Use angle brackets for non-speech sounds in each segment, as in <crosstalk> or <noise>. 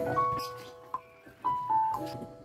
Thank you.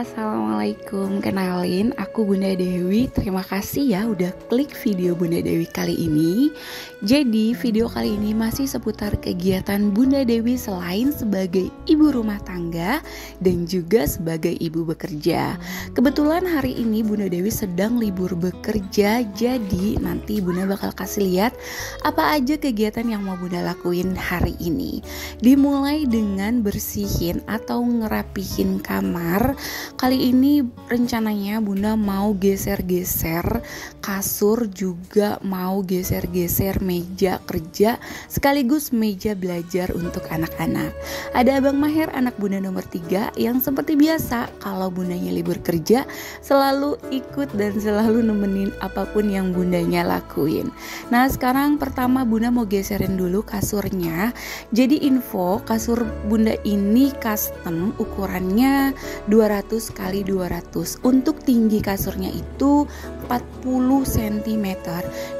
Assalamualaikum, kenalin aku Bunda Dewi. Terima kasih ya udah klik video Bunda Dewi kali ini. Jadi, video kali ini masih seputar kegiatan Bunda Dewi selain sebagai ibu rumah tangga dan juga sebagai ibu bekerja. Kebetulan hari ini Bunda Dewi sedang libur bekerja, jadi nanti Bunda bakal kasih lihat apa aja kegiatan yang mau Bunda lakuin hari ini. Dimulai dengan bersihin atau ngerapihin kamar. Kali ini rencananya Bunda mau mau geser-geser kasur juga mau geser-geser meja kerja sekaligus meja belajar untuk anak-anak. Ada Abang Maher anak bunda nomor 3 yang seperti biasa kalau bundanya libur kerja selalu ikut dan selalu nemenin apapun yang bundanya lakuin. Nah, sekarang pertama bunda mau geserin dulu kasurnya. Jadi info kasur bunda ini custom ukurannya 200 kali 200 untuk tinggi kasurnya itu 40 cm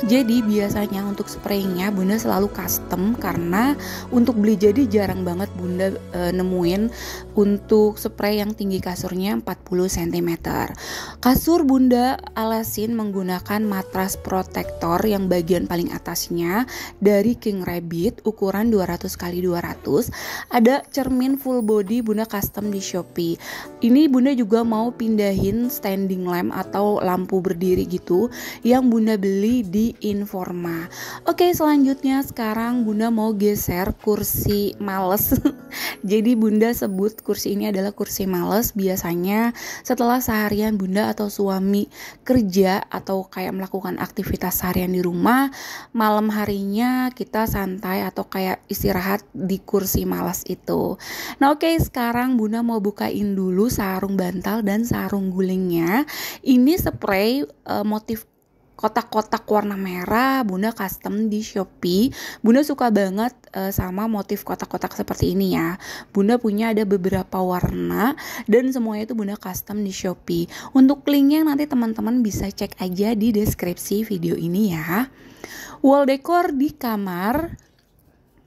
jadi biasanya untuk spraynya bunda selalu custom karena untuk beli jadi jarang banget bunda e, nemuin untuk spray yang tinggi kasurnya 40 cm kasur bunda alasin menggunakan matras protektor yang bagian paling atasnya dari King Rabbit ukuran 200 x 200 ada cermin full body bunda custom di Shopee ini bunda juga mau pindahin standing lamp atau lampu berdiri sendiri gitu yang Bunda beli di Informa. Oke, selanjutnya sekarang Bunda mau geser kursi males. <laughs> Jadi Bunda sebut kursi ini adalah kursi males biasanya setelah seharian Bunda atau suami kerja atau kayak melakukan aktivitas seharian di rumah, malam harinya kita santai atau kayak istirahat di kursi malas itu. Nah, oke sekarang Bunda mau bukain dulu sarung bantal dan sarung gulingnya. Ini spray uh, motif kotak-kotak warna merah Bunda custom di Shopee. Bunda suka banget uh, sama motif kotak-kotak seperti ini ya. Bunda punya ada beberapa warna dan semuanya itu Bunda custom di Shopee. Untuk linknya nanti teman-teman bisa cek aja di deskripsi video ini ya. Wall decor di kamar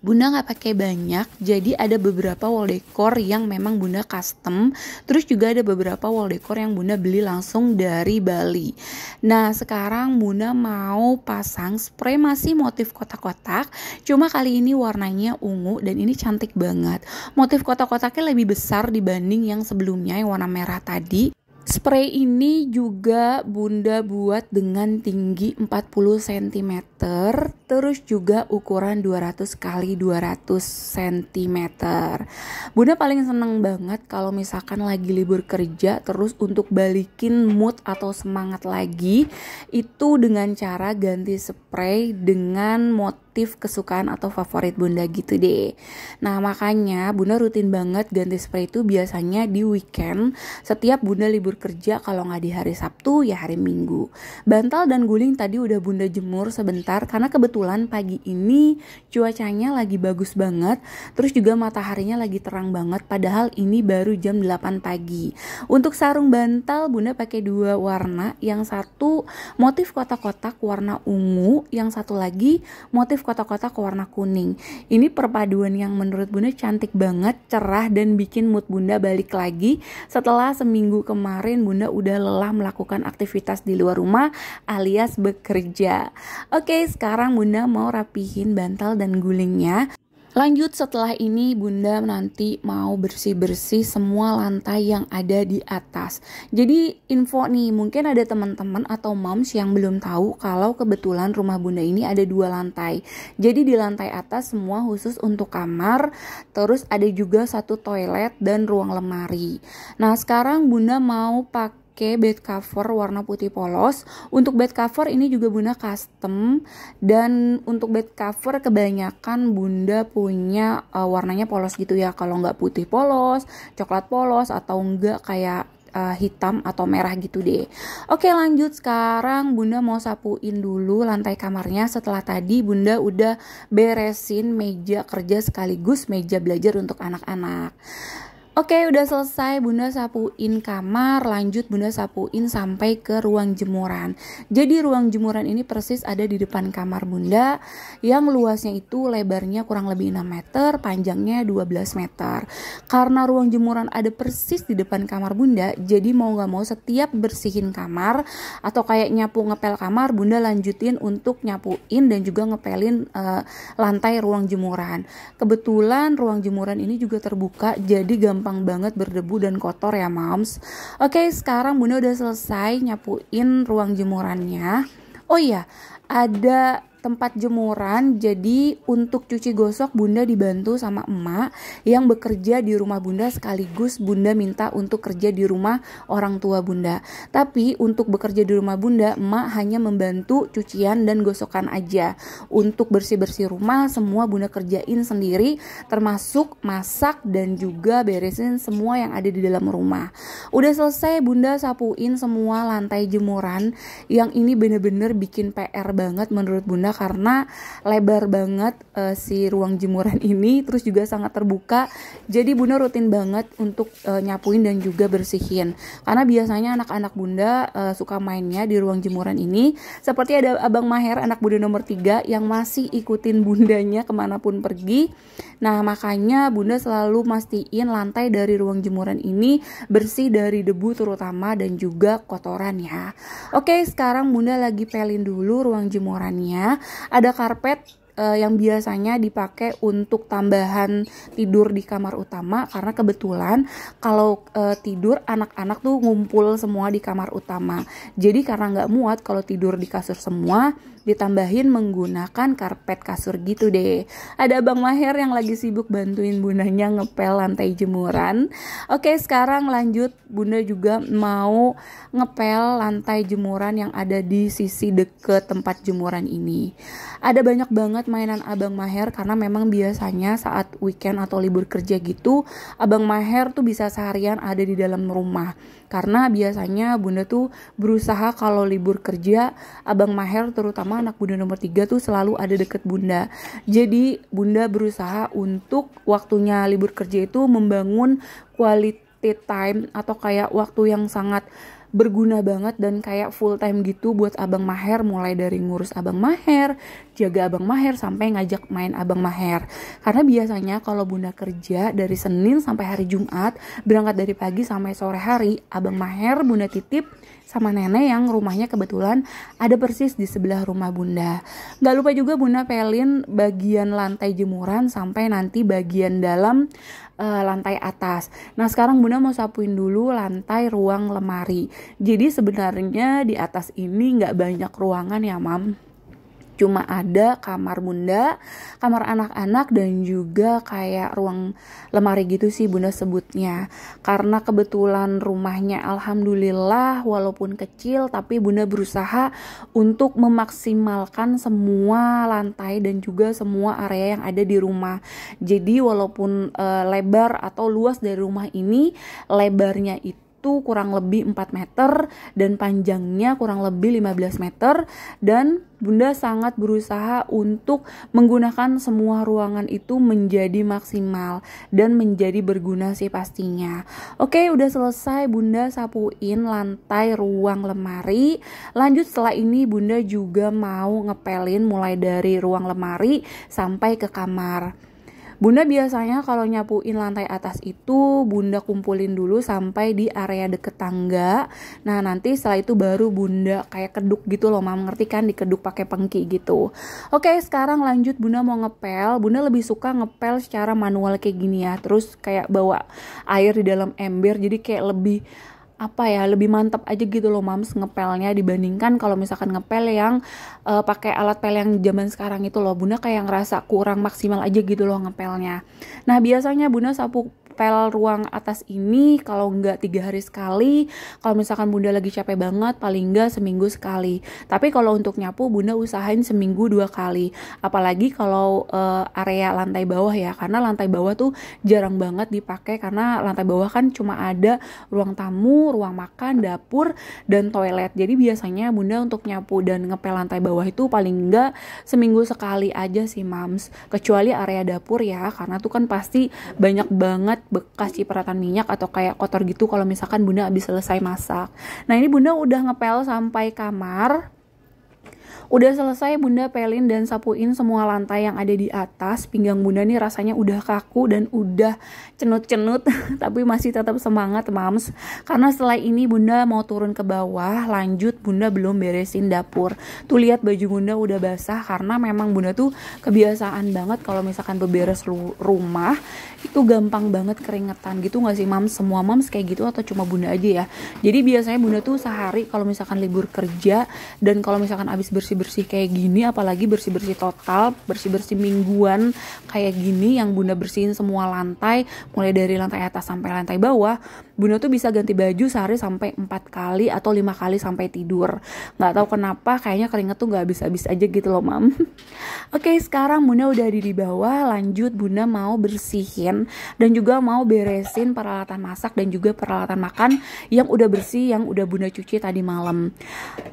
Bunda nggak pakai banyak, jadi ada beberapa wall decor yang memang Bunda custom, terus juga ada beberapa wall decor yang Bunda beli langsung dari Bali. Nah, sekarang Bunda mau pasang spray masih motif kotak-kotak, cuma kali ini warnanya ungu dan ini cantik banget. Motif kotak-kotaknya lebih besar dibanding yang sebelumnya yang warna merah tadi. Spray ini juga Bunda buat dengan tinggi 40 cm, terus juga ukuran 200 kali 200 cm. Bunda paling seneng banget kalau misalkan lagi libur kerja terus untuk balikin mood atau semangat lagi itu dengan cara ganti spray dengan motor motif kesukaan atau favorit bunda gitu deh. Nah makanya bunda rutin banget ganti spray itu biasanya di weekend. Setiap bunda libur kerja kalau nggak di hari Sabtu ya hari Minggu. Bantal dan guling tadi udah bunda jemur sebentar karena kebetulan pagi ini cuacanya lagi bagus banget. Terus juga mataharinya lagi terang banget padahal ini baru jam 8 pagi. Untuk sarung bantal bunda pakai dua warna yang satu motif kotak-kotak warna ungu yang satu lagi motif kota kotak-kotak ke warna kuning. Ini perpaduan yang menurut Bunda cantik banget, cerah dan bikin mood Bunda balik lagi setelah seminggu kemarin Bunda udah lelah melakukan aktivitas di luar rumah alias bekerja. Oke, sekarang Bunda mau rapihin bantal dan gulingnya. Lanjut setelah ini Bunda nanti mau bersih-bersih semua lantai yang ada di atas. Jadi info nih, mungkin ada teman-teman atau moms yang belum tahu kalau kebetulan rumah Bunda ini ada dua lantai. Jadi di lantai atas semua khusus untuk kamar, terus ada juga satu toilet dan ruang lemari. Nah sekarang Bunda mau pakai pakai bed cover warna putih polos. Untuk bed cover ini juga Bunda custom dan untuk bed cover kebanyakan Bunda punya uh, warnanya polos gitu ya. Kalau nggak putih polos, coklat polos atau nggak kayak uh, hitam atau merah gitu deh. Oke lanjut sekarang bunda mau sapuin dulu lantai kamarnya setelah tadi bunda udah beresin meja kerja sekaligus meja belajar untuk anak-anak. Oke, udah selesai Bunda sapuin kamar, lanjut Bunda sapuin sampai ke ruang jemuran. Jadi ruang jemuran ini persis ada di depan kamar Bunda yang luasnya itu lebarnya kurang lebih 6 meter, panjangnya 12 meter. Karena ruang jemuran ada persis di depan kamar Bunda, jadi mau gak mau setiap bersihin kamar atau kayak nyapu ngepel kamar, Bunda lanjutin untuk nyapuin dan juga ngepelin uh, lantai ruang jemuran. Kebetulan ruang jemuran ini juga terbuka, jadi gampang gampang banget berdebu dan kotor ya moms oke sekarang bunda udah selesai nyapuin ruang jemurannya oh iya ada tempat jemuran. Jadi untuk cuci gosok Bunda dibantu sama emak yang bekerja di rumah Bunda sekaligus Bunda minta untuk kerja di rumah orang tua Bunda. Tapi untuk bekerja di rumah Bunda, emak hanya membantu cucian dan gosokan aja. Untuk bersih-bersih rumah semua Bunda kerjain sendiri termasuk masak dan juga beresin semua yang ada di dalam rumah. Udah selesai Bunda sapuin semua lantai jemuran yang ini bener-bener bikin PR banget menurut Bunda karena lebar banget uh, si ruang jemuran <laughs> ini terus juga sangat terbuka jadi bunda rutin banget untuk uh, nyapuin dan juga bersihin karena biasanya anak-anak bunda uh, suka mainnya di ruang jemuran ini seperti ada abang maher anak bunda nomor 3 yang masih ikutin bundanya kemanapun pergi nah makanya bunda selalu mastiin lantai dari ruang jemuran ini bersih dari debu terutama dan juga kotoran ya oke sekarang bunda lagi pelin dulu ruang jemurannya ada karpet uh, yang biasanya dipakai untuk tambahan tidur di kamar utama karena kebetulan kalau uh, tidur anak-anak tuh ngumpul semua di kamar utama jadi karena nggak muat kalau tidur di kasur semua ditambahin menggunakan karpet kasur gitu deh. Ada Bang Maher yang lagi sibuk bantuin bundanya ngepel lantai jemuran. Oke, sekarang lanjut bunda juga mau ngepel lantai jemuran yang ada di sisi deket tempat jemuran ini. Ada banyak banget mainan Abang Maher karena memang biasanya saat weekend atau libur kerja gitu, Abang Maher tuh bisa seharian ada di dalam rumah. Karena biasanya bunda tuh berusaha kalau libur kerja, Abang Maher terutama anak bunda nomor tiga tuh selalu ada deket bunda jadi bunda berusaha untuk waktunya libur kerja itu membangun quality time atau kayak waktu yang sangat berguna banget dan kayak full time gitu buat abang maher mulai dari ngurus abang maher jaga abang maher sampai ngajak main abang maher karena biasanya kalau bunda kerja dari senin sampai hari jumat berangkat dari pagi sampai sore hari abang maher bunda titip sama nenek yang rumahnya kebetulan ada persis di sebelah rumah bunda Gak lupa juga bunda pelin bagian lantai jemuran sampai nanti bagian dalam uh, lantai atas. Nah, sekarang Bunda mau sapuin dulu lantai ruang lemari. Jadi sebenarnya di atas ini nggak banyak ruangan ya, Mam cuma ada kamar bunda, kamar anak-anak dan juga kayak ruang lemari gitu sih bunda sebutnya. Karena kebetulan rumahnya alhamdulillah walaupun kecil tapi bunda berusaha untuk memaksimalkan semua lantai dan juga semua area yang ada di rumah. Jadi walaupun e, lebar atau luas dari rumah ini lebarnya itu itu kurang lebih 4 meter dan panjangnya kurang lebih 15 meter dan Bunda sangat berusaha untuk menggunakan semua ruangan itu menjadi maksimal dan menjadi berguna sih pastinya. Oke, udah selesai Bunda sapuin lantai ruang lemari. Lanjut setelah ini Bunda juga mau ngepelin mulai dari ruang lemari sampai ke kamar. Bunda biasanya kalau nyapuin lantai atas itu Bunda kumpulin dulu sampai di area deket tangga. Nah, nanti setelah itu baru Bunda kayak keduk gitu loh, mama ngerti kan dikeduk pakai pengki gitu. Oke, sekarang lanjut Bunda mau ngepel. Bunda lebih suka ngepel secara manual kayak gini ya. Terus kayak bawa air di dalam ember jadi kayak lebih apa ya lebih mantap aja gitu loh mams ngepelnya dibandingkan kalau misalkan ngepel yang uh, pakai alat pel yang zaman sekarang itu loh bunda kayak ngerasa kurang maksimal aja gitu loh ngepelnya nah biasanya bunda sapu pel ruang atas ini kalau nggak tiga hari sekali kalau misalkan bunda lagi capek banget paling nggak seminggu sekali tapi kalau untuk nyapu bunda usahain seminggu dua kali apalagi kalau uh, area lantai bawah ya karena lantai bawah tuh jarang banget dipakai karena lantai bawah kan cuma ada ruang tamu ruang makan dapur dan toilet jadi biasanya bunda untuk nyapu dan ngepel lantai bawah itu paling nggak seminggu sekali aja sih mams kecuali area dapur ya karena tuh kan pasti banyak banget bekas cipratan minyak atau kayak kotor gitu kalau misalkan bunda habis selesai masak nah ini bunda udah ngepel sampai kamar Udah selesai bunda pelin dan sapuin semua lantai yang ada di atas. Pinggang bunda nih rasanya udah kaku dan udah cenut-cenut. <laughs> Tapi masih tetap semangat mams. Karena setelah ini bunda mau turun ke bawah. Lanjut bunda belum beresin dapur. Tuh lihat baju bunda udah basah. Karena memang bunda tuh kebiasaan banget kalau misalkan beberes rumah itu gampang banget keringetan gitu gak sih mam semua mams kayak gitu atau cuma bunda aja ya jadi biasanya bunda tuh sehari kalau misalkan libur kerja dan kalau misalkan abis bersih bersih kayak gini apalagi bersih bersih total bersih bersih mingguan kayak gini yang bunda bersihin semua lantai mulai dari lantai atas sampai lantai bawah bunda tuh bisa ganti baju sehari sampai empat kali atau lima kali sampai tidur nggak tahu kenapa kayaknya keringet tuh gak habis habis aja gitu loh mam <laughs> oke sekarang bunda udah ada di bawah lanjut bunda mau bersihin dan juga mau beresin peralatan masak dan juga peralatan makan yang udah bersih yang udah bunda cuci tadi malam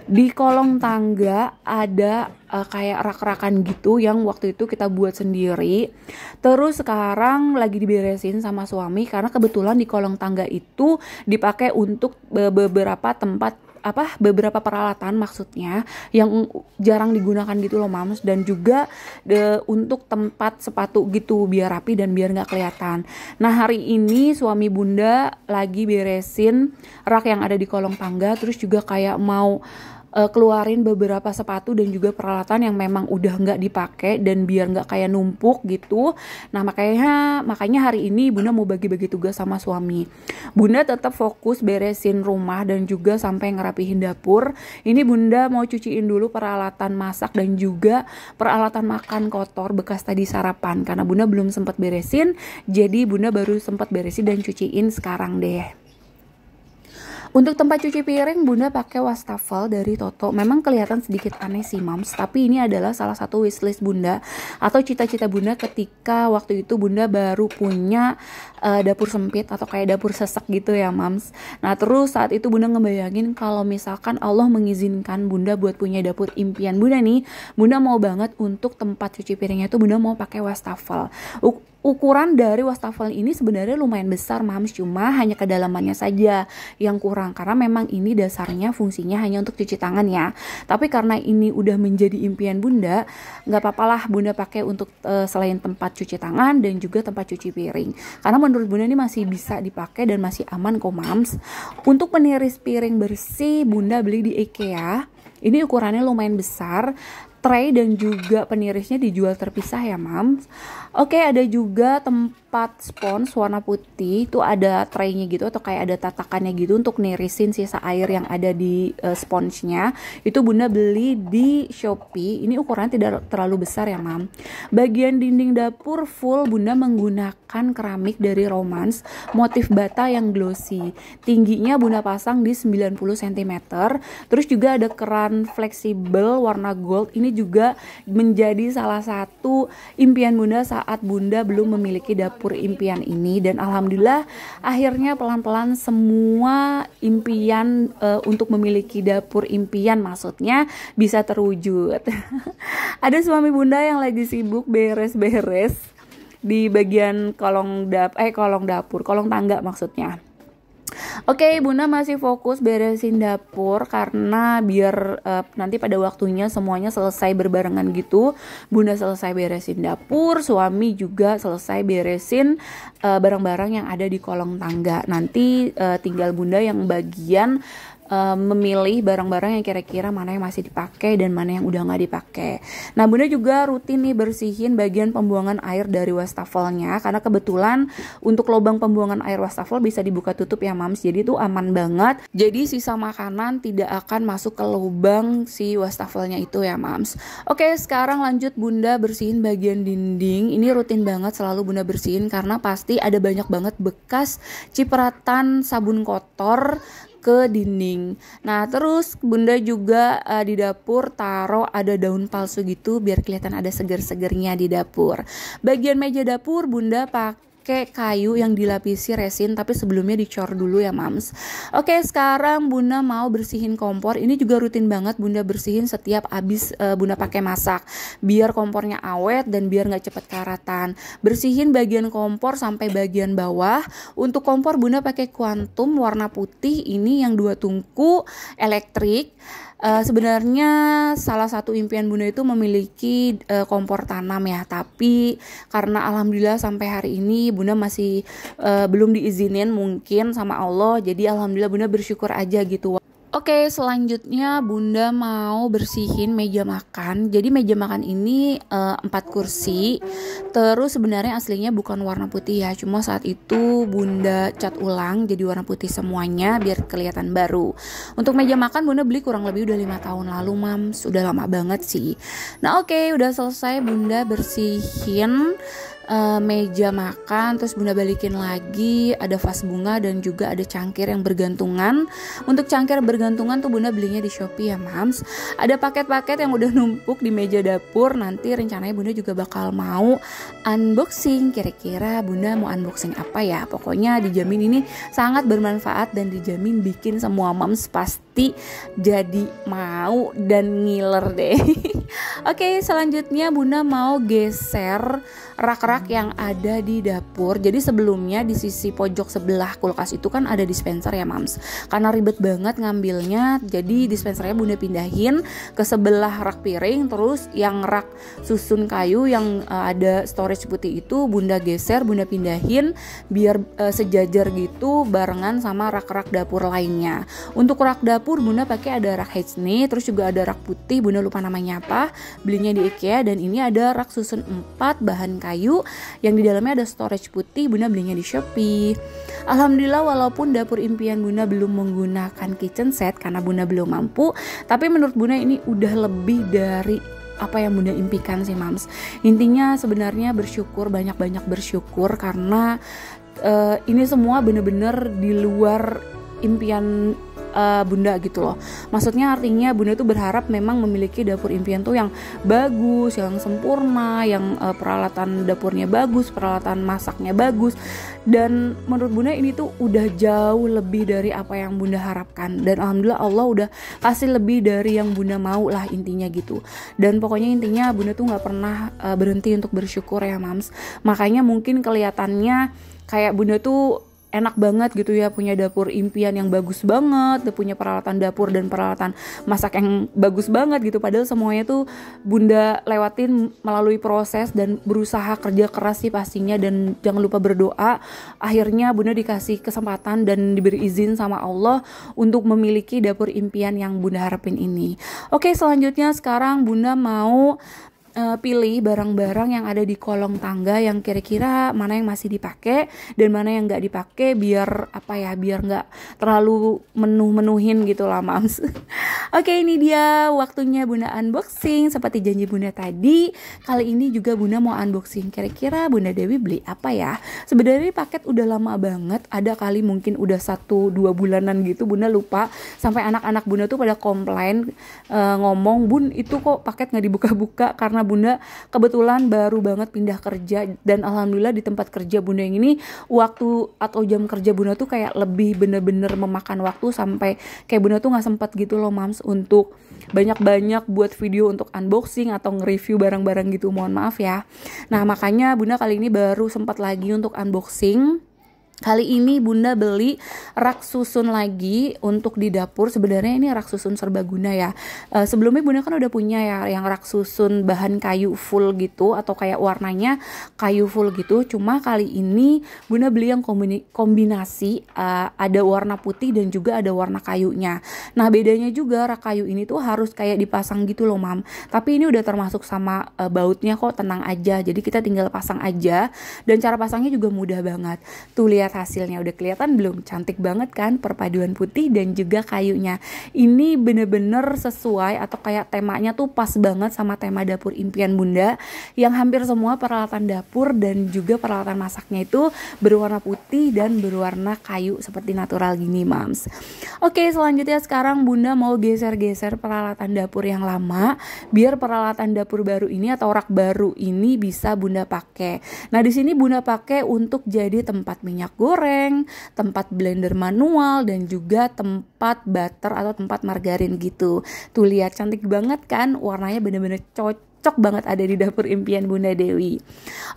di kolong tangga ada uh, kayak rak-rakan gitu yang waktu itu kita buat sendiri terus sekarang lagi diberesin sama suami karena kebetulan di kolong tangga itu dipakai untuk eh, beberapa tempat apa beberapa peralatan maksudnya yang jarang digunakan gitu loh mams dan juga de, untuk tempat sepatu gitu biar rapi dan biar nggak kelihatan. Nah hari ini suami bunda lagi beresin rak yang ada di kolong tangga terus juga kayak mau uh, keluarin beberapa sepatu dan juga peralatan yang memang udah nggak dipakai dan biar nggak kayak numpuk gitu. Nah makanya makanya hari ini bunda mau bagi-bagi tugas sama suami. Bunda tetap fokus beresin rumah dan juga sampai ngerapihin dapur. Ini bunda mau cuciin dulu peralatan masak dan juga peralatan makan kotor bekas tadi sarapan karena bunda belum sempat beresin. Jadi bunda baru sempat beresin dan cuciin sekarang deh. Untuk tempat cuci piring, Bunda pakai wastafel dari Toto. Memang kelihatan sedikit aneh sih, Mams, tapi ini adalah salah satu wishlist Bunda atau cita-cita Bunda ketika waktu itu Bunda baru punya uh, dapur sempit atau kayak dapur sesek gitu ya, Mams. Nah, terus saat itu Bunda ngebayangin kalau misalkan Allah mengizinkan Bunda buat punya dapur impian Bunda nih, Bunda mau banget untuk tempat cuci piringnya itu Bunda mau pakai wastafel ukuran dari wastafel ini sebenarnya lumayan besar mams cuma hanya kedalamannya saja yang kurang karena memang ini dasarnya fungsinya hanya untuk cuci tangan ya tapi karena ini udah menjadi impian bunda nggak apa papalah bunda pakai untuk e, selain tempat cuci tangan dan juga tempat cuci piring karena menurut bunda ini masih bisa dipakai dan masih aman kok mams untuk peniris piring bersih bunda beli di IKEA ini ukurannya lumayan besar tray dan juga penirisnya dijual terpisah ya mams oke ada juga tempat empat spons warna putih itu ada traynya gitu atau kayak ada tatakannya gitu untuk nirisin sisa air yang ada di uh, sponsnya itu bunda beli di Shopee ini ukuran tidak terlalu besar ya mam bagian dinding dapur full bunda menggunakan keramik dari Romance motif bata yang glossy tingginya bunda pasang di 90 cm terus juga ada keran fleksibel warna gold ini juga menjadi salah satu impian bunda saat bunda belum memiliki dapur dapur impian ini dan alhamdulillah akhirnya pelan-pelan semua impian uh, untuk memiliki dapur impian maksudnya bisa terwujud. <laughs> Ada suami bunda yang lagi sibuk beres-beres di bagian kolong dap eh kolong dapur, kolong tangga maksudnya Oke, okay, Bunda masih fokus beresin dapur karena biar uh, nanti pada waktunya semuanya selesai berbarengan gitu. Bunda selesai beresin dapur, suami juga selesai beresin eh, barang-barang uh, yang ada di kolong tangga. Nanti uh, tinggal Bunda yang bagian uh, memilih barang-barang yang kira-kira mana yang masih dipakai dan mana yang udah nggak dipakai. Nah, Bunda juga rutin nih bersihin bagian pembuangan air dari wastafelnya karena kebetulan untuk lubang pembuangan air wastafel bisa dibuka tutup ya, Mams. Jadi itu aman banget. Jadi sisa makanan tidak akan masuk ke lubang si wastafelnya itu ya, Mams. Oke, sekarang lanjut Bunda bersihin bagian dinding. Ini rutin banget selalu Bunda bersihin karena pasti ada banyak banget bekas cipratan sabun kotor ke dinding. Nah, terus Bunda juga uh, di dapur taruh ada daun palsu gitu biar kelihatan ada seger-segernya di dapur. Bagian meja dapur Bunda pakai pakai kayu yang dilapisi resin tapi sebelumnya dicor dulu ya mams oke sekarang bunda mau bersihin kompor ini juga rutin banget bunda bersihin setiap abis uh, eh, bunda pakai masak biar kompornya awet dan biar nggak cepet karatan bersihin bagian kompor sampai bagian bawah untuk kompor bunda pakai kuantum warna putih ini yang dua tungku elektrik Uh, sebenarnya salah satu impian Bunda itu memiliki uh, kompor tanam ya, tapi karena alhamdulillah sampai hari ini Bunda masih uh, belum diizinin mungkin sama Allah. Jadi alhamdulillah Bunda bersyukur aja gitu Oke, selanjutnya Bunda mau bersihin meja makan. Jadi meja makan ini eh, empat kursi. Terus sebenarnya aslinya bukan warna putih ya, cuma saat itu Bunda cat ulang jadi warna putih semuanya biar kelihatan baru. Untuk meja makan Bunda beli kurang lebih udah lima tahun lalu, Mam. Sudah lama banget sih. Nah, oke, udah selesai Bunda bersihin uh, meja makan terus bunda balikin lagi ada vas bunga dan juga ada cangkir yang bergantungan untuk cangkir bergantungan tuh bunda belinya di shopee ya mams ada paket-paket yang udah numpuk di meja dapur nanti rencananya bunda juga bakal mau unboxing kira-kira bunda mau unboxing apa ya pokoknya dijamin ini sangat bermanfaat dan dijamin bikin semua mams pasti jadi mau dan ngiler deh <laughs> oke selanjutnya bunda mau geser rak-rak rak yang ada di dapur. Jadi sebelumnya di sisi pojok sebelah kulkas itu kan ada dispenser ya, Mams. Karena ribet banget ngambilnya, jadi dispensernya Bunda pindahin ke sebelah rak piring terus yang rak susun kayu yang uh, ada storage putih itu Bunda geser, Bunda pindahin biar uh, sejajar gitu barengan sama rak-rak dapur lainnya. Untuk rak dapur Bunda pakai ada rak Heitzne, terus juga ada rak putih, Bunda lupa namanya apa, belinya di IKEA dan ini ada rak susun 4 bahan kayu yang di dalamnya ada storage putih Bunda belinya di Shopee Alhamdulillah walaupun dapur impian Bunda belum menggunakan kitchen set karena Bunda belum mampu tapi menurut Bunda ini udah lebih dari apa yang bunda impikan sih mams intinya sebenarnya bersyukur banyak-banyak bersyukur karena uh, ini semua bener-bener di luar impian uh, bunda gitu loh maksudnya artinya bunda itu berharap memang memiliki dapur impian tuh yang bagus yang sempurna yang uh, peralatan dapurnya bagus peralatan masaknya bagus dan menurut bunda ini tuh udah jauh lebih dari apa yang bunda harapkan dan alhamdulillah Allah udah kasih lebih dari yang bunda mau lah intinya gitu dan pokoknya intinya bunda tuh nggak pernah uh, berhenti untuk bersyukur ya mams makanya mungkin kelihatannya kayak bunda tuh enak banget gitu ya punya dapur impian yang bagus banget punya peralatan dapur dan peralatan masak yang bagus banget gitu padahal semuanya tuh bunda lewatin melalui proses dan berusaha kerja keras sih pastinya dan jangan lupa berdoa akhirnya bunda dikasih kesempatan dan diberi izin sama Allah untuk memiliki dapur impian yang bunda harapin ini oke selanjutnya sekarang bunda mau uh, pilih barang-barang yang ada di kolong tangga yang kira-kira mana yang masih dipakai dan mana yang nggak dipakai biar apa ya biar nggak terlalu menuh-menuhin gitu lah mams. <laughs> Oke ini dia waktunya bunda unboxing seperti janji bunda tadi kali ini juga bunda mau unboxing kira-kira bunda Dewi beli apa ya? Sebenarnya paket udah lama banget ada kali mungkin udah satu dua bulanan gitu bunda lupa sampai anak-anak bunda tuh pada komplain uh, ngomong bun itu kok paket nggak dibuka-buka karena karena bunda kebetulan baru banget pindah kerja dan alhamdulillah di tempat kerja bunda yang ini waktu atau jam kerja bunda tuh kayak lebih bener-bener memakan waktu sampai kayak bunda tuh nggak sempat gitu loh mams untuk banyak-banyak buat video untuk unboxing atau nge-review barang-barang gitu mohon maaf ya nah makanya bunda kali ini baru sempat lagi untuk unboxing Kali ini Bunda beli rak susun lagi untuk di dapur. Sebenarnya ini rak susun serbaguna ya. E, sebelumnya Bunda kan udah punya ya yang rak susun bahan kayu full gitu atau kayak warnanya kayu full gitu. Cuma kali ini Bunda beli yang kombinasi e, ada warna putih dan juga ada warna kayunya. Nah, bedanya juga rak kayu ini tuh harus kayak dipasang gitu loh, Mam. Tapi ini udah termasuk sama e, bautnya kok, tenang aja. Jadi kita tinggal pasang aja dan cara pasangnya juga mudah banget. Tuh lihat lihat hasilnya udah kelihatan belum cantik banget kan perpaduan putih dan juga kayunya ini bener-bener sesuai atau kayak temanya tuh pas banget sama tema dapur impian bunda yang hampir semua peralatan dapur dan juga peralatan masaknya itu berwarna putih dan berwarna kayu seperti natural gini mams oke selanjutnya sekarang bunda mau geser-geser peralatan dapur yang lama biar peralatan dapur baru ini atau rak baru ini bisa bunda pakai nah di sini bunda pakai untuk jadi tempat minyak goreng, tempat blender manual, dan juga tempat tempat butter atau tempat margarin gitu tuh lihat cantik banget kan warnanya bener-bener cocok cocok banget ada di dapur impian Bunda Dewi.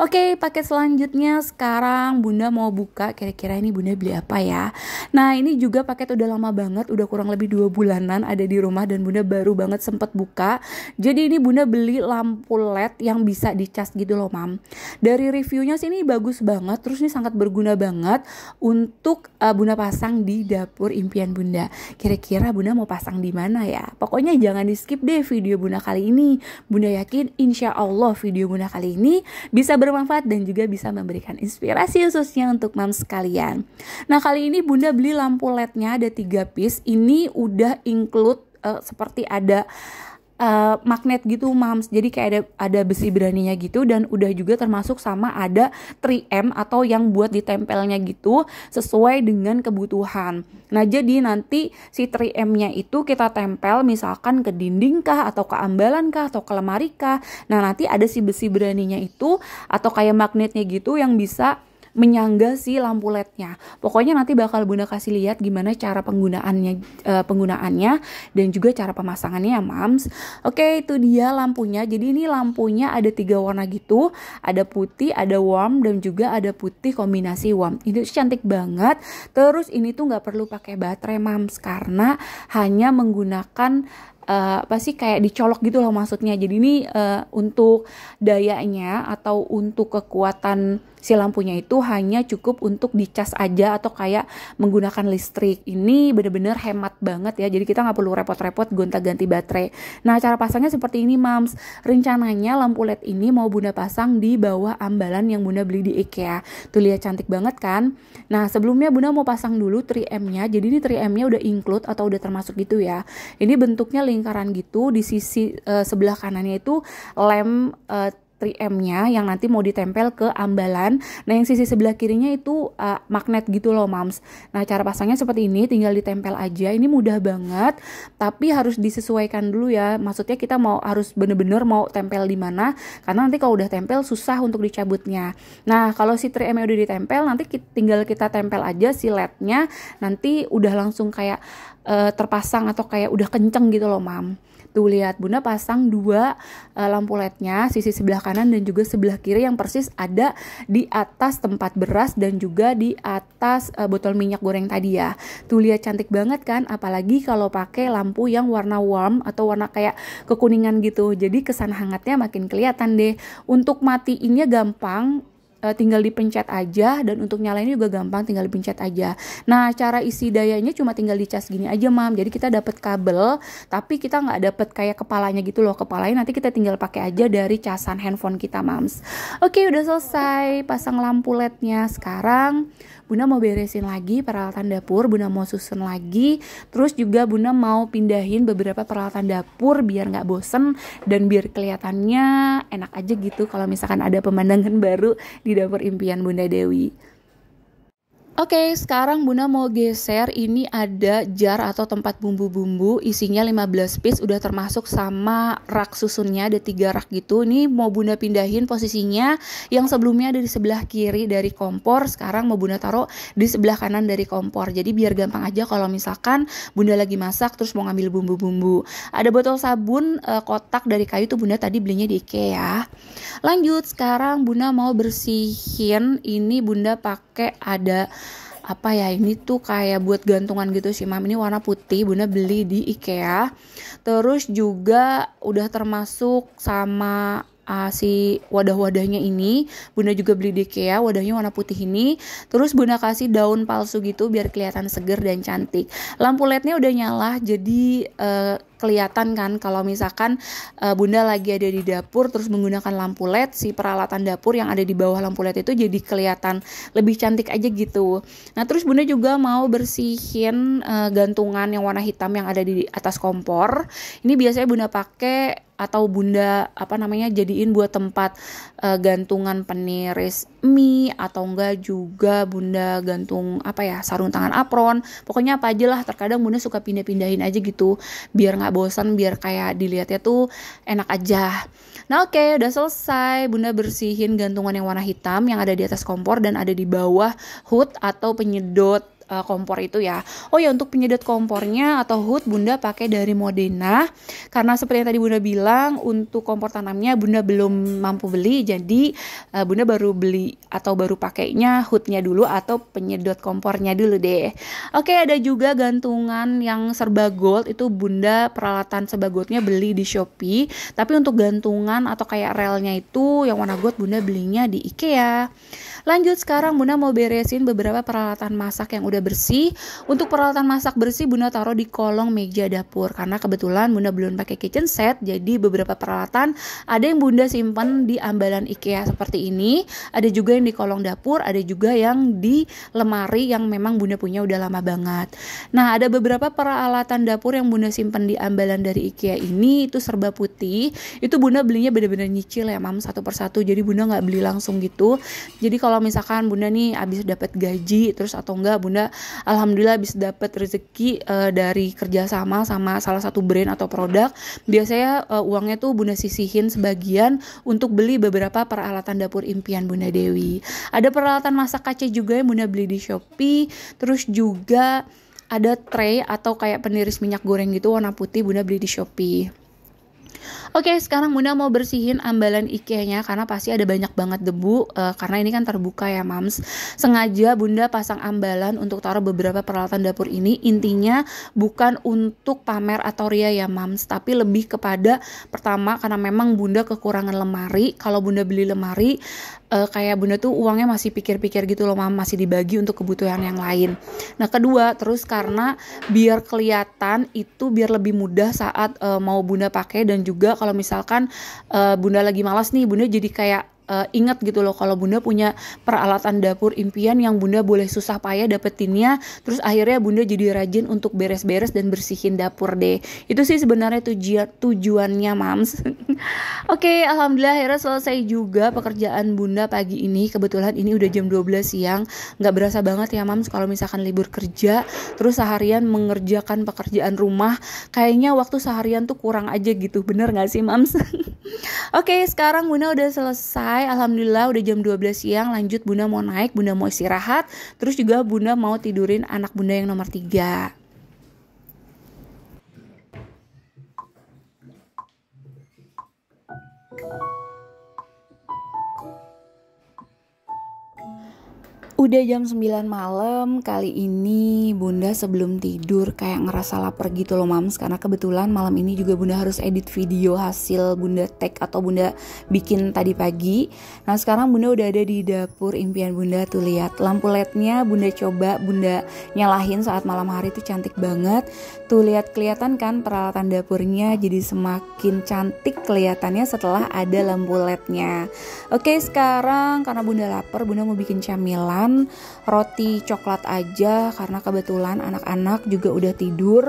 Oke, paket selanjutnya sekarang Bunda mau buka kira-kira ini Bunda beli apa ya? Nah, ini juga paket udah lama banget, udah kurang lebih dua bulanan ada di rumah dan Bunda baru banget sempet buka. Jadi ini Bunda beli lampu LED yang bisa dicas gitu loh, Mam. Dari reviewnya sih ini bagus banget, terus ini sangat berguna banget untuk uh, Bunda pasang di dapur impian Bunda. Kira-kira Bunda mau pasang di mana ya? Pokoknya jangan di skip deh video Bunda kali ini. Bunda yakin insya Allah video Bunda kali ini bisa bermanfaat dan juga bisa memberikan inspirasi khususnya untuk mams sekalian. Nah kali ini Bunda beli lampu LED-nya ada 3 piece. Ini udah include uh, seperti ada uh, magnet gitu mams jadi kayak ada ada besi beraninya gitu dan udah juga termasuk sama ada 3M atau yang buat ditempelnya gitu sesuai dengan kebutuhan nah jadi nanti si 3M nya itu kita tempel misalkan ke dinding kah atau ke ambalan kah atau ke lemari kah nah nanti ada si besi beraninya itu atau kayak magnetnya gitu yang bisa menyangga si lampu LED-nya. Pokoknya nanti bakal Bunda kasih lihat gimana cara penggunaannya uh, penggunaannya dan juga cara pemasangannya ya, Mams. Oke, itu dia lampunya. Jadi ini lampunya ada tiga warna gitu, ada putih, ada warm dan juga ada putih kombinasi warm. Itu cantik banget. Terus ini tuh nggak perlu pakai baterai, Mams, karena hanya menggunakan uh, apa sih kayak dicolok gitu loh maksudnya. Jadi ini uh, untuk dayanya atau untuk kekuatan si lampunya itu hanya cukup untuk dicas aja atau kayak menggunakan listrik ini bener-bener hemat banget ya jadi kita nggak perlu repot-repot gonta-ganti baterai nah cara pasangnya seperti ini mams rencananya lampu led ini mau bunda pasang di bawah ambalan yang bunda beli di IKEA tuh lihat cantik banget kan nah sebelumnya bunda mau pasang dulu 3M nya jadi ini 3M nya udah include atau udah termasuk gitu ya ini bentuknya lingkaran gitu di sisi uh, sebelah kanannya itu lem uh, 3M-nya yang nanti mau ditempel ke ambalan. Nah, yang sisi sebelah kirinya itu uh, magnet gitu loh, mams. Nah, cara pasangnya seperti ini, tinggal ditempel aja. Ini mudah banget, tapi harus disesuaikan dulu ya. Maksudnya kita mau harus bener-bener mau tempel di mana, karena nanti kalau udah tempel susah untuk dicabutnya. Nah, kalau si 3M udah ditempel, nanti kita, tinggal kita tempel aja si LED-nya. Nanti udah langsung kayak uh, terpasang atau kayak udah kenceng gitu loh, mams. Tuh lihat Bunda pasang dua uh, lampu LED-nya sisi sebelah kanan dan juga sebelah kiri yang persis ada di atas tempat beras dan juga di atas uh, botol minyak goreng tadi ya. Tuh lihat cantik banget kan apalagi kalau pakai lampu yang warna warm atau warna kayak kekuningan gitu. Jadi kesan hangatnya makin kelihatan deh. Untuk matiinnya gampang Eh, tinggal dipencet aja dan untuk nyalainnya juga gampang tinggal dipencet aja. Nah, cara isi dayanya cuma tinggal dicas gini aja, Mam. Jadi kita dapat kabel, tapi kita nggak dapat kayak kepalanya gitu loh. Kepalanya nanti kita tinggal pakai aja dari casan handphone kita, Mams. Oke, udah selesai pasang lampu lednya Sekarang Bunda mau beresin lagi peralatan dapur, Bunda mau susun lagi, terus juga Bunda mau pindahin beberapa peralatan dapur biar nggak bosen dan biar kelihatannya enak aja gitu kalau misalkan ada pemandangan baru di dapur impian Bunda Dewi Oke, okay, sekarang Bunda mau geser ini ada jar atau tempat bumbu-bumbu isinya 15 piece udah termasuk sama rak susunnya ada tiga rak gitu. Ini mau Bunda pindahin posisinya yang sebelumnya ada di sebelah kiri dari kompor, sekarang mau Bunda taruh di sebelah kanan dari kompor. Jadi biar gampang aja kalau misalkan Bunda lagi masak terus mau ngambil bumbu-bumbu. Ada botol sabun e, kotak dari kayu tuh Bunda tadi belinya di IKEA. Lanjut, sekarang Bunda mau bersihin ini Bunda pakai ada apa ya ini tuh kayak buat gantungan gitu sih mam ini warna putih bunda beli di IKEA terus juga udah termasuk sama uh, si wadah-wadahnya ini bunda juga beli di IKEA ya, wadahnya warna putih ini terus bunda kasih daun palsu gitu biar kelihatan seger dan cantik lampu lednya udah nyala jadi uh, kelihatan kan kalau misalkan uh, bunda lagi ada di dapur terus menggunakan lampu led si peralatan dapur yang ada di bawah lampu led itu jadi kelihatan lebih cantik aja gitu nah terus bunda juga mau bersihin uh, gantungan yang warna hitam yang ada di atas kompor ini biasanya bunda pakai atau bunda apa namanya jadiin buat tempat uh, gantungan peniris mie atau enggak juga bunda gantung apa ya sarung tangan apron pokoknya apa aja lah terkadang bunda suka pindah-pindahin aja gitu biar nggak bosan biar kayak dilihatnya tuh enak aja nah oke okay, udah selesai bunda bersihin gantungan yang warna hitam yang ada di atas kompor dan ada di bawah hood atau penyedot uh, kompor itu ya. Oh ya untuk penyedot kompornya atau hood Bunda pakai dari Modena karena seperti yang tadi Bunda bilang untuk kompor tanamnya Bunda belum mampu beli jadi uh, Bunda baru beli atau baru pakainya hoodnya dulu atau penyedot kompornya dulu deh. Oke ada juga gantungan yang serba gold itu Bunda peralatan serba goldnya beli di Shopee tapi untuk gantungan atau kayak relnya itu yang warna gold Bunda belinya di IKEA. Lanjut sekarang Bunda mau beresin beberapa peralatan masak yang udah bersih. Untuk peralatan masak bersih Bunda taruh di kolong meja dapur karena kebetulan Bunda belum pakai kitchen set. Jadi beberapa peralatan ada yang Bunda simpan di ambalan IKEA seperti ini, ada juga yang di kolong dapur, ada juga yang di lemari yang memang Bunda punya udah lama banget. Nah, ada beberapa peralatan dapur yang Bunda simpan di ambalan dari IKEA ini itu serba putih. Itu Bunda belinya bener-bener nyicil ya, Mam, satu persatu. Jadi Bunda nggak beli langsung gitu. Jadi kalau kalau misalkan bunda nih abis dapat gaji terus atau enggak bunda alhamdulillah abis dapat rezeki uh, dari kerjasama sama salah satu brand atau produk biasanya uh, uangnya tuh bunda sisihin sebagian untuk beli beberapa peralatan dapur impian bunda Dewi ada peralatan masak kaca juga yang bunda beli di Shopee terus juga ada tray atau kayak peniris minyak goreng gitu warna putih bunda beli di Shopee Oke, sekarang Bunda mau bersihin ambalan IKEA-nya karena pasti ada banyak banget debu uh, karena ini kan terbuka ya, Mams. Sengaja Bunda pasang ambalan untuk taruh beberapa peralatan dapur ini. Intinya bukan untuk pamer atau ria ya, Mams, tapi lebih kepada pertama karena memang Bunda kekurangan lemari. Kalau Bunda beli lemari uh, kayak bunda tuh uangnya masih pikir-pikir gitu loh mama masih dibagi untuk kebutuhan yang lain nah kedua terus karena biar kelihatan itu biar lebih mudah saat uh, mau bunda pakai dan juga kalau misalkan uh, bunda lagi malas nih bunda jadi kayak uh, ingat gitu loh kalau bunda punya peralatan dapur impian yang bunda boleh susah payah dapetinnya terus akhirnya bunda jadi rajin untuk beres-beres dan bersihin dapur deh itu sih sebenarnya tujuan tujuannya mams <laughs> oke okay, alhamdulillah akhirnya selesai juga pekerjaan bunda pagi ini kebetulan ini udah jam 12 siang nggak berasa banget ya mams kalau misalkan libur kerja terus seharian mengerjakan pekerjaan rumah kayaknya waktu seharian tuh kurang aja gitu bener nggak sih mams <laughs> oke okay, sekarang bunda udah selesai selesai alhamdulillah udah jam 12 siang lanjut bunda mau naik bunda mau istirahat terus juga bunda mau tidurin anak bunda yang nomor 3 Udah jam 9 malam, kali ini Bunda sebelum tidur kayak ngerasa lapar gitu loh Mams Karena kebetulan malam ini juga Bunda harus edit video hasil Bunda take atau Bunda bikin tadi pagi Nah sekarang Bunda udah ada di dapur impian Bunda tuh lihat Lampu lednya Bunda coba Bunda nyalahin saat malam hari tuh cantik banget Tuh lihat kelihatan kan peralatan dapurnya jadi semakin cantik kelihatannya setelah ada lampu lednya Oke sekarang karena Bunda lapar Bunda mau bikin camilan makan roti coklat aja karena kebetulan anak-anak juga udah tidur,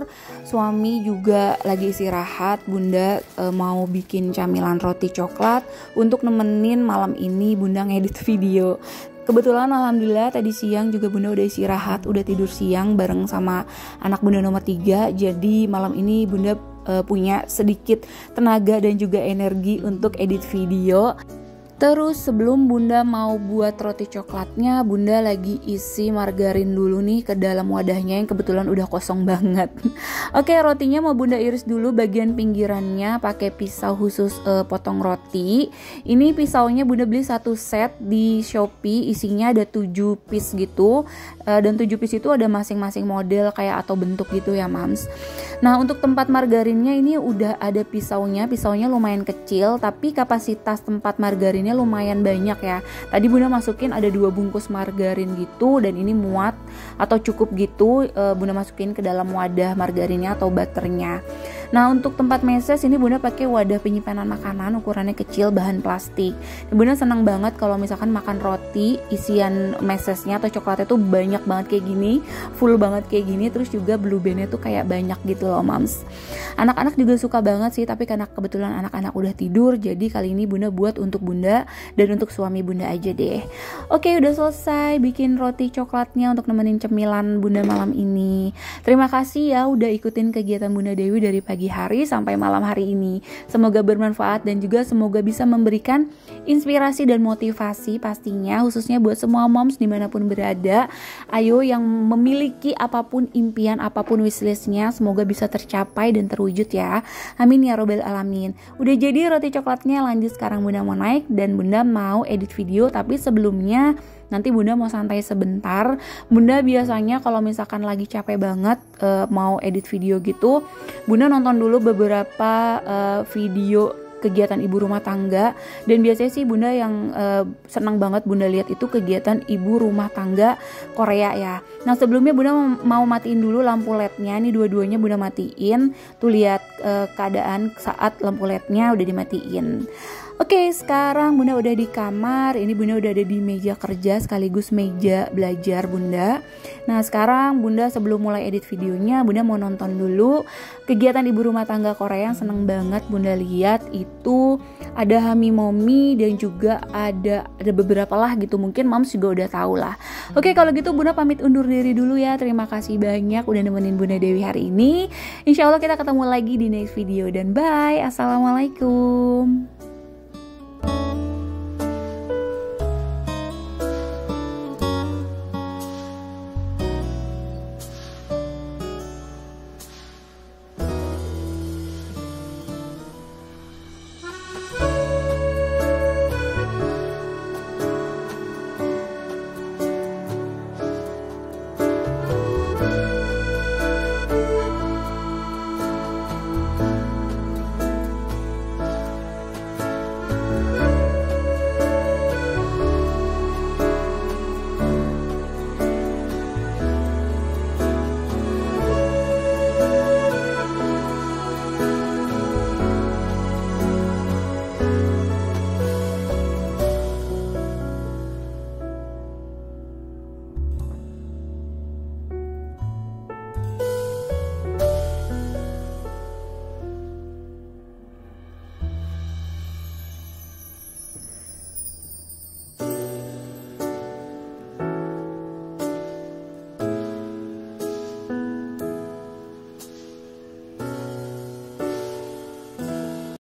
suami juga lagi istirahat. Bunda e, mau bikin camilan roti coklat untuk nemenin malam ini Bunda ngedit <laughs> video. Kebetulan alhamdulillah tadi siang juga Bunda udah istirahat, udah tidur siang bareng sama anak Bunda nomor 3. Jadi malam ini Bunda uh, punya sedikit tenaga dan juga energi untuk edit video. Terus sebelum bunda mau buat roti coklatnya, bunda lagi isi margarin dulu nih ke dalam wadahnya yang kebetulan udah kosong banget. <laughs> Oke, rotinya mau bunda iris dulu bagian pinggirannya pakai pisau khusus uh, potong roti. Ini pisaunya bunda beli satu set di Shopee, isinya ada 7 piece gitu. Uh, dan 7 piece itu ada masing-masing model kayak atau bentuk gitu ya, Mams. Nah, untuk tempat margarinnya ini udah ada pisaunya. Pisaunya lumayan kecil, tapi kapasitas tempat margarin margarinnya lumayan banyak ya. Tadi Bunda masukin ada dua bungkus margarin gitu dan ini muat atau cukup gitu e, Bunda masukin ke dalam wadah margarinnya atau butternya. Nah untuk tempat meses ini bunda pakai wadah penyimpanan makanan ukurannya kecil bahan plastik. Bunda senang banget kalau misalkan makan roti isian mesesnya atau coklatnya tuh banyak banget kayak gini, full banget kayak gini, terus juga blue bandnya tuh kayak banyak gitu loh moms. Anak-anak juga suka banget sih tapi karena kebetulan anak-anak udah tidur jadi kali ini bunda buat untuk bunda dan untuk suami bunda aja deh. Oke udah selesai bikin roti coklatnya untuk nemenin cemilan bunda malam ini. Terima kasih ya udah ikutin kegiatan bunda Dewi dari pagi pagi hari sampai malam hari ini. Semoga bermanfaat dan juga semoga bisa memberikan inspirasi dan motivasi pastinya khususnya buat semua moms dimanapun berada. Ayo yang memiliki apapun impian, apapun wishlistnya semoga bisa tercapai dan terwujud ya. Amin ya robbal alamin. Udah jadi roti coklatnya lanjut sekarang Bunda mau naik dan Bunda mau edit video tapi sebelumnya nanti bunda mau santai sebentar bunda biasanya kalau misalkan lagi capek banget uh, mau edit video gitu bunda nonton dulu beberapa uh, video kegiatan ibu rumah tangga dan biasanya sih bunda yang uh, senang banget bunda lihat itu kegiatan ibu rumah tangga Korea ya. Nah sebelumnya bunda mau matiin dulu lampu lednya nih dua-duanya bunda matiin tuh lihat uh, keadaan saat lampu lednya udah dimatiin. Oke, sekarang Bunda udah di kamar. Ini Bunda udah ada di meja kerja sekaligus meja belajar Bunda. Nah, sekarang Bunda sebelum mulai edit videonya, Bunda mau nonton dulu kegiatan ibu rumah tangga Korea yang seneng banget Bunda lihat itu ada Hami Momi dan juga ada ada beberapa lah gitu. Mungkin Mams juga udah tahu lah. Oke, kalau gitu Bunda pamit undur diri dulu ya. Terima kasih banyak udah nemenin Bunda Dewi hari ini. Insya Allah kita ketemu lagi di next video dan bye. Assalamualaikum.